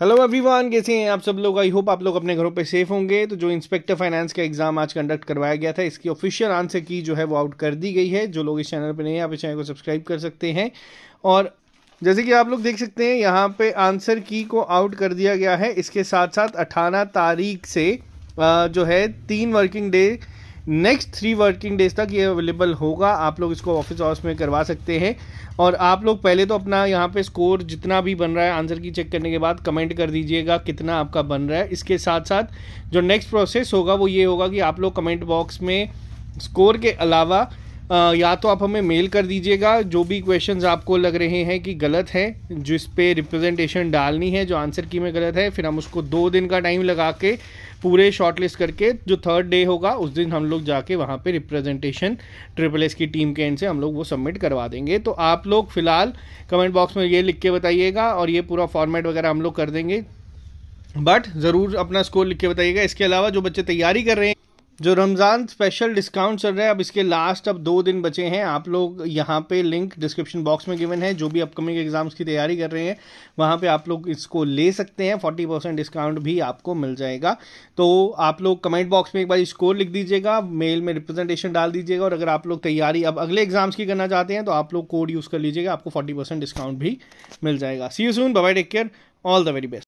hello everyone कैसे हैं आप सब लोग आई होप आप लोग अपने घरों पे सेफ होंगे तो जो इंस्पेक्टर फाइनेंस का एग्जाम आज कंडक्ट करवाया गया था इसकी ऑफिशियल आंसर की जो है वो आउट कर दी गई है जो लोग इस चैनल पे नहीं है आप इस चैनल को सब्सक्राइब कर सकते हैं और जैसे कि आप लोग देख सकते हैं यहाँ पे आंसर की को आउट कर दिया गया है इसके साथ साथ अठारह तारीख से जो है तीन working day next three working days तक ये अवेलेबल होगा आप लोग इसको ऑफिस ऑफिस में करवा सकते हैं और आप लोग पहले तो अपना यहाँ पे स्कोर जितना भी बन रहा है आंसर की चेक करने के बाद कमेंट कर दीजिएगा कितना आपका बन रहा है इसके साथ साथ जो नेक्स्ट प्रोसेस होगा वो ये होगा कि आप लोग कमेंट बॉक्स में स्कोर के अलावा आ, या तो आप हमें मेल कर दीजिएगा जो भी क्वेश्चंस आपको लग रहे हैं कि गलत हैं जिस पे रिप्रेजेंटेशन डालनी है जो आंसर की में गलत है फिर हम उसको दो दिन का टाइम लगा के पूरे शॉर्टलिस्ट करके जो थर्ड डे होगा उस दिन हम लोग जाके वहाँ पे रिप्रेजेंटेशन ट्रिपल एस की टीम के एंड से हम लोग वो सबमिट करवा देंगे तो आप लोग फिलहाल कमेंट बॉक्स में ये लिख के बताइएगा और ये पूरा फॉर्मेट वगैरह हम लोग कर देंगे बट ज़रूर अपना स्कोर लिख के बताइएगा इसके अलावा जो बच्चे तैयारी कर रहे हैं जो रमज़ान स्पेशल डिस्काउंट चल रहे हैं अब इसके लास्ट अब दो दिन बचे हैं आप लोग यहाँ पे लिंक डिस्क्रिप्शन बॉक्स में गिवन है जो भी अपकमिंग एग्ज़ाम्स की तैयारी कर रहे हैं वहाँ पे आप लोग इसको ले सकते हैं फोर्टी परसेंट डिस्काउंट भी आपको मिल जाएगा तो आप लोग कमेंट बॉक्स में एक बार स्कोर लिख दीजिएगा मेल में रिप्रेजेंटेशन डाल दीजिएगा और अगर आप लोग तैयारी अब अगले एग्ज़ाम्स की करना चाहते हैं तो आप लोग कोड यूज़ कर लीजिएगा आपको फोर्टी डिस्काउंट भी मिल जाएगा see you soon bye take care all the very best